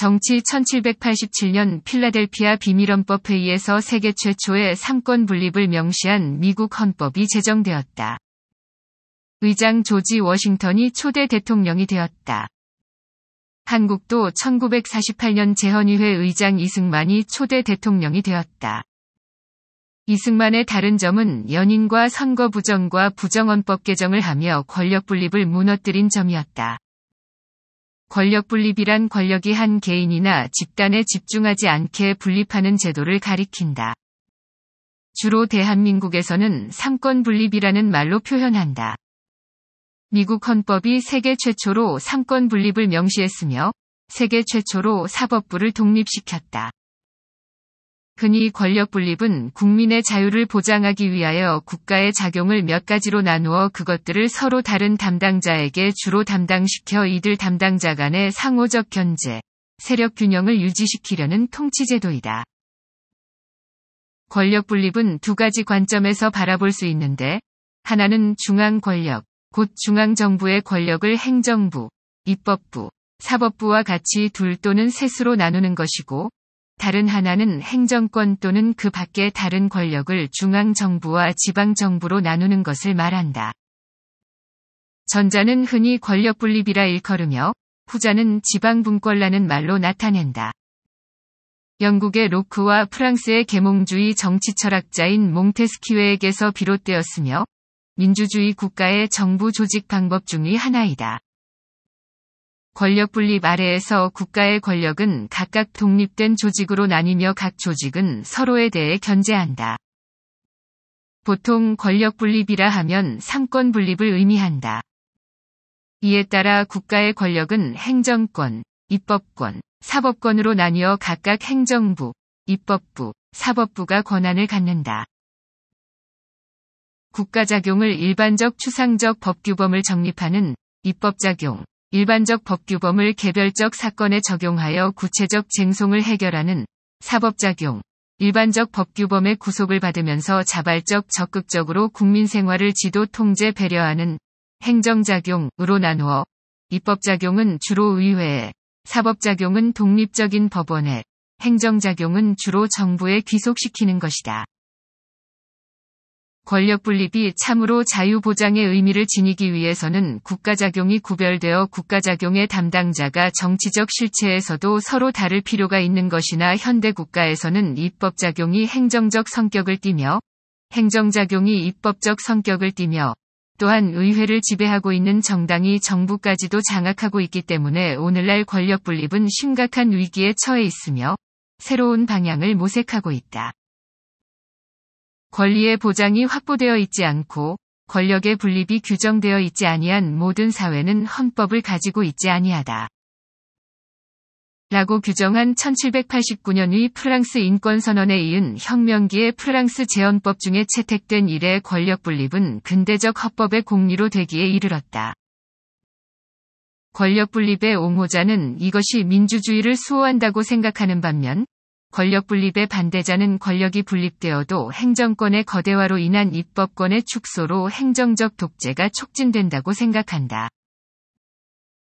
정치 1787년 필라델피아 비밀헌법 회의에서 세계 최초의 3권 분립을 명시한 미국 헌법이 제정되었다. 의장 조지 워싱턴이 초대 대통령이 되었다. 한국도 1948년 재헌의회 의장 이승만이 초대 대통령이 되었다. 이승만의 다른 점은 연인과 선거 부정과 부정헌법 개정을 하며 권력 분립을 무너뜨린 점이었다. 권력 분립이란 권력이 한 개인이나 집단에 집중하지 않게 분립하는 제도를 가리킨다. 주로 대한민국에서는 삼권 분립이라는 말로 표현한다. 미국 헌법이 세계 최초로 삼권 분립을 명시했으며 세계 최초로 사법부를 독립시켰다. 흔히 권력 분립은 국민의 자유를 보장하기 위하여 국가의 작용을 몇 가지로 나누어 그것들을 서로 다른 담당자에게 주로 담당시켜 이들 담당자 간의 상호적 견제, 세력 균형을 유지시키려는 통치제도이다. 권력 분립은 두 가지 관점에서 바라볼 수 있는데, 하나는 중앙 권력, 곧 중앙정부의 권력을 행정부, 입법부, 사법부와 같이 둘 또는 셋으로 나누는 것이고, 다른 하나는 행정권 또는 그 밖의 다른 권력을 중앙정부와 지방정부로 나누는 것을 말한다. 전자는 흔히 권력분립이라 일컬으며 후자는 지방분권라는 말로 나타낸다. 영국의 로크와 프랑스의 계몽주의 정치 철학자인 몽테스키웨에게서 비롯되었으며 민주주의 국가의 정부 조직 방법 중의 하나이다. 권력 분립 아래에서 국가의 권력은 각각 독립된 조직으로 나뉘며 각 조직은 서로에 대해 견제한다. 보통 권력 분립이라 하면 상권 분립을 의미한다. 이에 따라 국가의 권력은 행정권, 입법권, 사법권으로 나뉘어 각각 행정부, 입법부, 사법부가 권한을 갖는다. 국가작용을 일반적 추상적 법규범을 정립하는 입법작용, 일반적 법규범을 개별적 사건에 적용하여 구체적 쟁송을 해결하는 사법작용, 일반적 법규범의 구속을 받으면서 자발적 적극적으로 국민 생활을 지도 통제 배려하는 행정작용으로 나누어 입법작용은 주로 의회에, 사법작용은 독립적인 법원에, 행정작용은 주로 정부에 귀속시키는 것이다. 권력 분립이 참으로 자유보장의 의미를 지니기 위해서는 국가작용이 구별되어 국가작용의 담당자가 정치적 실체에서도 서로 다를 필요가 있는 것이나 현대 국가에서는 입법작용이 행정적 성격을 띠며 행정작용이 입법적 성격을 띠며 또한 의회를 지배하고 있는 정당이 정부까지도 장악하고 있기 때문에 오늘날 권력 분립은 심각한 위기에 처해 있으며 새로운 방향을 모색하고 있다. 권리의 보장이 확보되어 있지 않고 권력의 분립이 규정되어 있지 아니한 모든 사회는 헌법을 가지고 있지 아니하다. 라고 규정한 1789년의 프랑스 인권선언에 이은 혁명기의 프랑스 제헌법 중에 채택된 이래 권력 분립은 근대적 헌법의 공리로 되기에 이르렀다. 권력 분립의 옹호자는 이것이 민주주의를 수호한다고 생각하는 반면 권력 분립의 반대자는 권력이 분립되어도 행정권의 거대화로 인한 입법권의 축소로 행정적 독재가 촉진된다고 생각한다.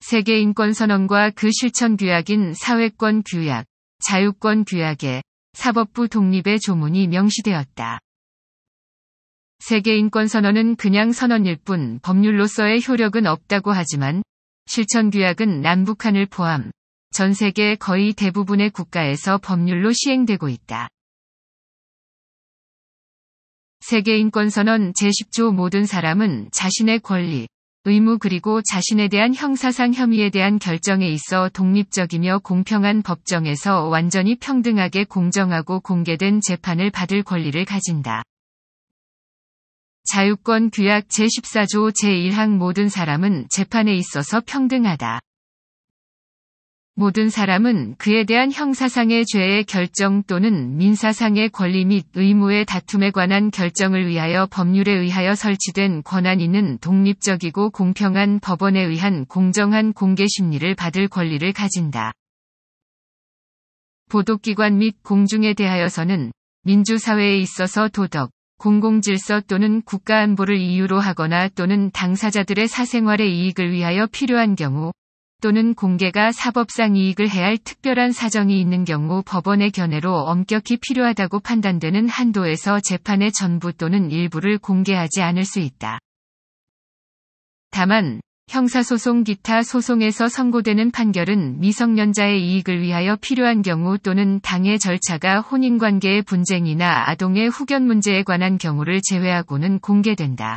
세계 인권 선언과 그 실천 규약인 사회권 규약, 자유권 규약에 사법부 독립의 조문이 명시되었다. 세계 인권 선언은 그냥 선언일 뿐 법률로서의 효력은 없다고 하지만 실천 규약은 남북한을 포함 전 세계 거의 대부분의 국가에서 법률로 시행되고 있다. 세계인권선언 제10조 모든 사람은 자신의 권리, 의무 그리고 자신에 대한 형사상 혐의에 대한 결정에 있어 독립적이며 공평한 법정에서 완전히 평등하게 공정하고 공개된 재판을 받을 권리를 가진다. 자유권 규약 제14조 제1항 모든 사람은 재판에 있어서 평등하다. 모든 사람은 그에 대한 형사상의 죄의 결정 또는 민사상의 권리 및 의무의 다툼에 관한 결정을 위하여 법률에 의하여 설치된 권한 있는 독립적이고 공평한 법원에 의한 공정한 공개 심리를 받을 권리를 가진다. 보도기관 및 공중에 대하여서는 민주사회에 있어서 도덕, 공공질서 또는 국가안보를 이유로 하거나 또는 당사자들의 사생활의 이익을 위하여 필요한 경우 또는 공개가 사법상 이익을 해할 특별한 사정이 있는 경우 법원의 견해로 엄격히 필요하다고 판단되는 한도에서 재판의 전부 또는 일부를 공개하지 않을 수 있다. 다만 형사소송 기타 소송에서 선고되는 판결은 미성년자의 이익을 위하여 필요한 경우 또는 당의 절차가 혼인관계의 분쟁이나 아동의 후견 문제에 관한 경우를 제외하고는 공개된다.